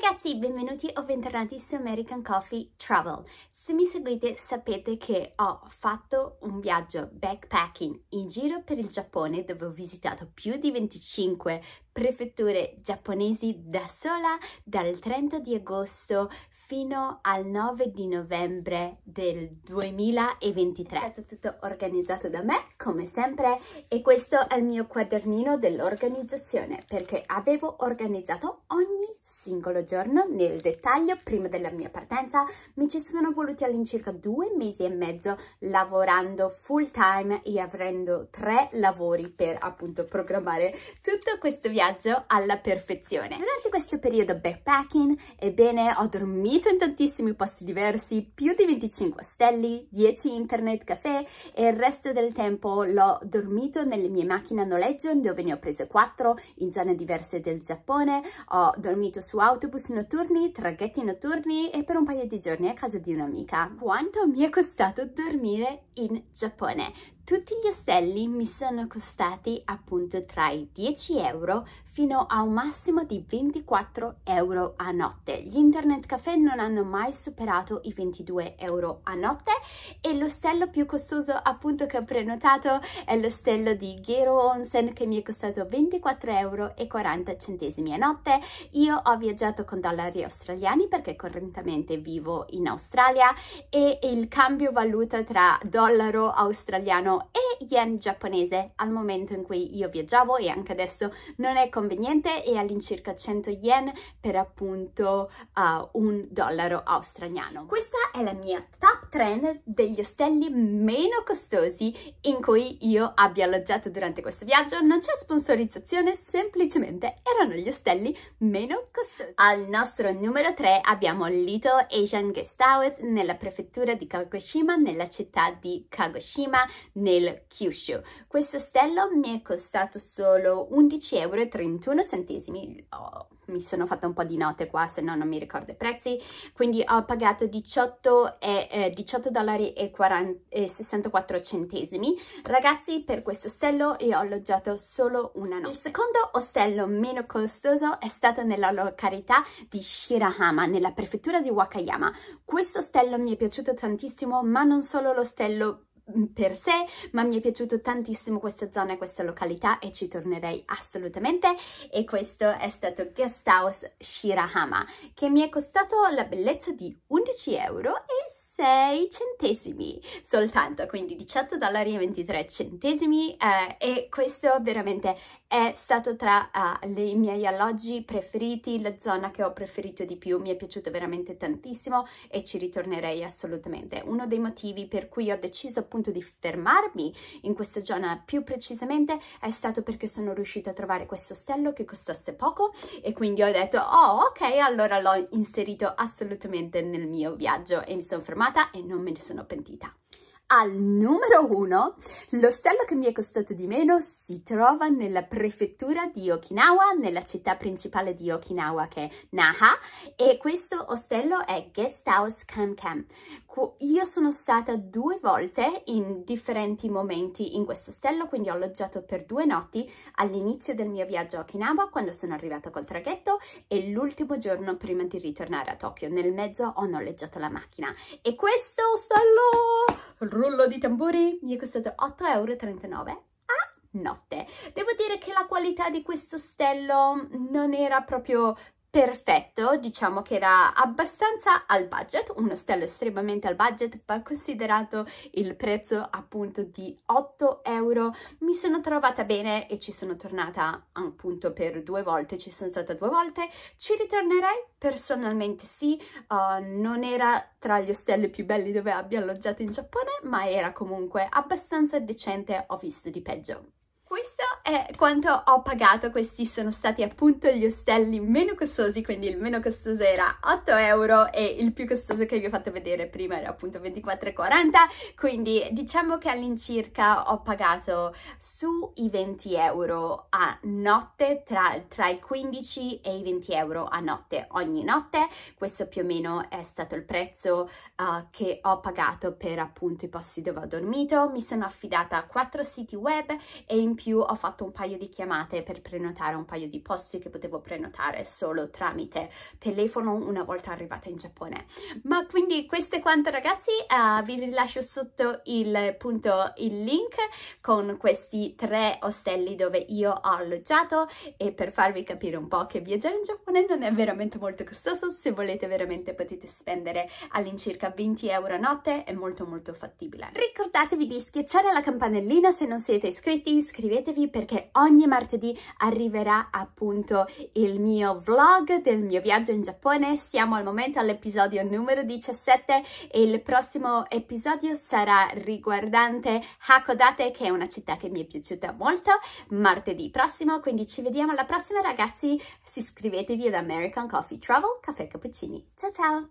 ragazzi, benvenuti o bentornati su American Coffee Travel. Se mi seguite sapete che ho fatto un viaggio backpacking in giro per il Giappone dove ho visitato più di 25 prefetture giapponesi da sola dal 30 di agosto fino al 9 di novembre del 2023. È stato tutto organizzato da me, come sempre, e questo è il mio quadernino dell'organizzazione, perché avevo organizzato ogni singolo giorno nel dettaglio prima della mia partenza. Mi ci sono voluti all'incirca due mesi e mezzo lavorando full time e avendo tre lavori per appunto programmare tutto questo viaggio viaggio alla perfezione. Durante questo periodo backpacking, ebbene, ho dormito in tantissimi posti diversi, più di 25 ostelli, 10 internet caffè e il resto del tempo l'ho dormito nelle mie macchine a noleggio dove ne ho prese 4 in zone diverse del Giappone, ho dormito su autobus notturni, traghetti notturni e per un paio di giorni a casa di un'amica. Quanto mi è costato dormire in Giappone? Tutti gli ostelli mi sono costati appunto tra i 10 euro fino a un massimo di 24 euro a notte. Gli internet caffè non hanno mai superato i 22 euro a notte e l'ostello più costoso appunto che ho prenotato è l'ostello di Gero Onsen che mi è costato 24 euro e 40 centesimi a notte. Io ho viaggiato con dollari australiani perché correntemente vivo in Australia e il cambio valuta tra dollaro australiano e yen giapponese al momento in cui io viaggiavo e anche adesso non è come conveniente è all'incirca 100 yen per appunto uh, un dollaro australiano. Questa è la mia trend degli ostelli meno costosi in cui io abbia alloggiato durante questo viaggio. Non c'è sponsorizzazione, semplicemente erano gli ostelli meno costosi. Al nostro numero 3 abbiamo Little Asian Guest House nella prefettura di Kagoshima, nella città di Kagoshima, nel Kyushu. Questo ostello mi è costato solo 11,31 euro. Oh, mi sono fatta un po' di note qua, se no non mi ricordo i prezzi. Quindi ho pagato 18,18 eh, dollari e 64 centesimi. Ragazzi, per questo ostello io ho alloggiato solo una notte. Il secondo ostello meno costoso è stato nella località di Shirahama, nella prefettura di Wakayama. Questo ostello mi è piaciuto tantissimo, ma non solo l'ostello mm, per sé, ma mi è piaciuto tantissimo questa zona e questa località e ci tornerei assolutamente e questo è stato Guest House Shirahama che mi è costato la bellezza di 11 euro e 26 centesimi soltanto, quindi 18 dollari e 23 centesimi eh, e questo veramente è stato tra uh, i miei alloggi preferiti, la zona che ho preferito di più, mi è piaciuto veramente tantissimo e ci ritornerei assolutamente. Uno dei motivi per cui ho deciso appunto di fermarmi in questa zona più precisamente è stato perché sono riuscita a trovare questo ostello che costasse poco e quindi ho detto oh ok allora l'ho inserito assolutamente nel mio viaggio e mi sono fermata e non me ne sono pentita al numero uno, l'ostello che mi è costato di meno si trova nella prefettura di Okinawa, nella città principale di Okinawa che è Naha e questo ostello è Guest House Kankan. Io sono stata due volte in differenti momenti in questo ostello, quindi ho alloggiato per due notti all'inizio del mio viaggio a Okinawa quando sono arrivata col traghetto e l'ultimo giorno prima di ritornare a Tokyo. Nel mezzo ho noleggiato la macchina e questo ostello col rullo di tamburi mi è costato 8,39 euro a notte. Devo dire che la qualità di questo ostello non era proprio perfetto, diciamo che era abbastanza al budget, un ostello estremamente al budget, ma considerato il prezzo appunto di 8 euro mi sono trovata bene e ci sono tornata appunto per due volte, ci sono stata due volte, ci ritornerei? Personalmente sì, uh, non era tra gli ostelli più belli dove abbia alloggiato in Giappone, ma era comunque abbastanza decente, ho visto di peggio. Questo è quanto ho pagato, questi sono stati appunto gli ostelli meno costosi, quindi il meno costoso era 8 euro e il più costoso che vi ho fatto vedere prima era appunto 24,40, quindi diciamo che all'incirca ho pagato sui 20 euro a notte, tra, tra i 15 e i 20 euro a notte ogni notte, questo più o meno è stato il prezzo uh, che ho pagato per appunto i posti dove ho dormito, mi sono affidata a 4 siti web e in più più ho fatto un paio di chiamate per prenotare un paio di posti che potevo prenotare solo tramite telefono una volta arrivata in Giappone. Ma quindi questo è quanto ragazzi, uh, vi rilascio sotto il, punto, il link con questi tre ostelli dove io ho alloggiato e per farvi capire un po' che viaggiare in Giappone non è veramente molto costoso, se volete veramente potete spendere all'incirca 20 euro a notte, è molto molto fattibile. Ricordatevi di schiacciare la campanellina se non siete iscritti, iscrivetevi iscrivetevi perché ogni martedì arriverà appunto il mio vlog del mio viaggio in Giappone. Siamo al momento all'episodio numero 17 e il prossimo episodio sarà riguardante Hakodate che è una città che mi è piaciuta molto martedì prossimo. Quindi ci vediamo alla prossima ragazzi. Iscrivetevi ad American Coffee Travel Caffè Cappuccini. Ciao ciao!